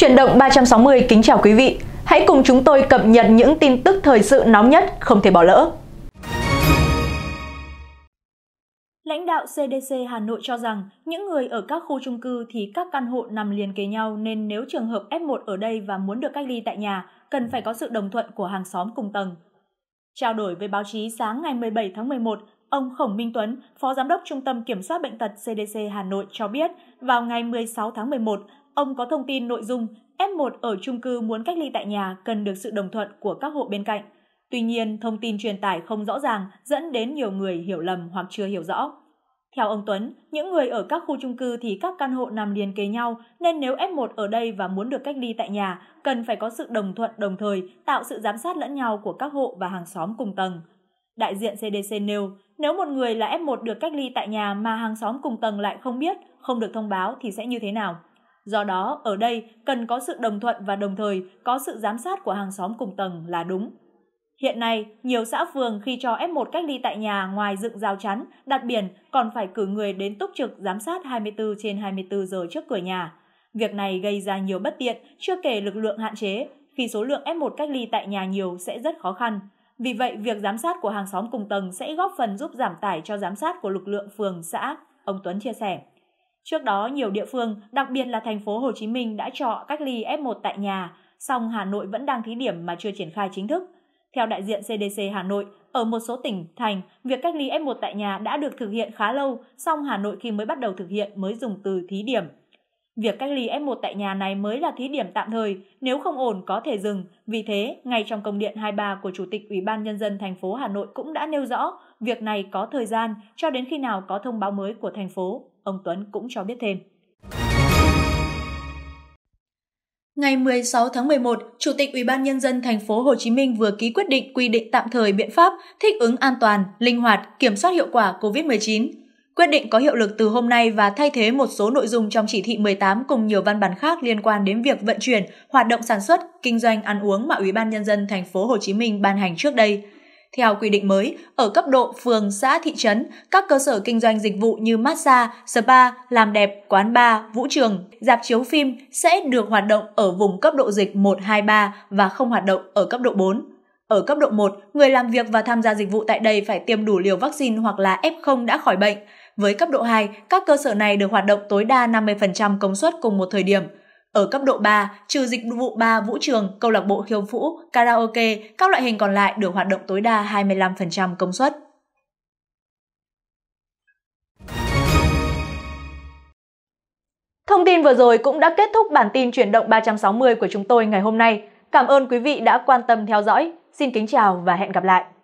Chuyển động 360 kính chào quý vị. Hãy cùng chúng tôi cập nhật những tin tức thời sự nóng nhất không thể bỏ lỡ. Lãnh đạo CDC Hà Nội cho rằng những người ở các khu trung cư thì các căn hộ nằm liền kề nhau nên nếu trường hợp F1 ở đây và muốn được cách ly tại nhà, cần phải có sự đồng thuận của hàng xóm cùng tầng. Trao đổi với báo chí sáng ngày 17 tháng 11, ông Khổng Minh Tuấn, Phó Giám đốc Trung tâm Kiểm soát Bệnh tật CDC Hà Nội cho biết, vào ngày 16 tháng 11, Ông có thông tin nội dung F1 ở chung cư muốn cách ly tại nhà cần được sự đồng thuận của các hộ bên cạnh. Tuy nhiên, thông tin truyền tải không rõ ràng dẫn đến nhiều người hiểu lầm hoặc chưa hiểu rõ. Theo ông Tuấn, những người ở các khu chung cư thì các căn hộ nằm liền kề nhau, nên nếu F1 ở đây và muốn được cách ly tại nhà, cần phải có sự đồng thuận đồng thời, tạo sự giám sát lẫn nhau của các hộ và hàng xóm cùng tầng. Đại diện CDC nêu, nếu một người là F1 được cách ly tại nhà mà hàng xóm cùng tầng lại không biết, không được thông báo thì sẽ như thế nào? Do đó, ở đây cần có sự đồng thuận và đồng thời có sự giám sát của hàng xóm cùng tầng là đúng. Hiện nay, nhiều xã phường khi cho F1 cách ly tại nhà ngoài dựng rào chắn, đặt biển còn phải cử người đến túc trực giám sát 24 trên 24 giờ trước cửa nhà. Việc này gây ra nhiều bất tiện, chưa kể lực lượng hạn chế, khi số lượng F1 cách ly tại nhà nhiều sẽ rất khó khăn. Vì vậy, việc giám sát của hàng xóm cùng tầng sẽ góp phần giúp giảm tải cho giám sát của lực lượng phường, xã, ông Tuấn chia sẻ. Trước đó, nhiều địa phương, đặc biệt là thành phố Hồ Chí Minh đã chọn cách ly F1 tại nhà, song Hà Nội vẫn đang thí điểm mà chưa triển khai chính thức. Theo đại diện CDC Hà Nội, ở một số tỉnh, thành, việc cách ly F1 tại nhà đã được thực hiện khá lâu, song Hà Nội khi mới bắt đầu thực hiện mới dùng từ thí điểm. Việc cách ly F1 tại nhà này mới là thí điểm tạm thời, nếu không ổn có thể dừng. Vì thế, ngay trong công điện 23 của Chủ tịch Ủy ban Nhân dân thành phố Hà Nội cũng đã nêu rõ việc này có thời gian cho đến khi nào có thông báo mới của thành phố. Ông Tuấn cũng cho biết thêm. Ngày 16 tháng 11, Chủ tịch Ủy ban nhân dân thành phố Hồ Chí Minh vừa ký quyết định quy định tạm thời biện pháp thích ứng an toàn, linh hoạt, kiểm soát hiệu quả COVID-19 Quyết định có hiệu lực từ hôm nay và thay thế một số nội dung trong chỉ thị 18 cùng nhiều văn bản khác liên quan đến việc vận chuyển, hoạt động sản xuất, kinh doanh ăn uống mà Ủy ban nhân dân thành phố Hồ Chí Minh ban hành trước đây. Theo quy định mới, ở cấp độ phường, xã, thị trấn, các cơ sở kinh doanh dịch vụ như massage, spa, làm đẹp, quán bar, vũ trường, dạp chiếu phim sẽ được hoạt động ở vùng cấp độ dịch 1, 2, 3 và không hoạt động ở cấp độ 4. Ở cấp độ 1, người làm việc và tham gia dịch vụ tại đây phải tiêm đủ liều vaccine hoặc là F0 đã khỏi bệnh. Với cấp độ 2, các cơ sở này được hoạt động tối đa 50% công suất cùng một thời điểm. Ở cấp độ 3, trừ dịch vụ ba vũ trường, câu lạc bộ khiêu vũ, karaoke, các loại hình còn lại được hoạt động tối đa 25% công suất. Thông tin vừa rồi cũng đã kết thúc bản tin chuyển động 360 của chúng tôi ngày hôm nay. Cảm ơn quý vị đã quan tâm theo dõi. Xin kính chào và hẹn gặp lại.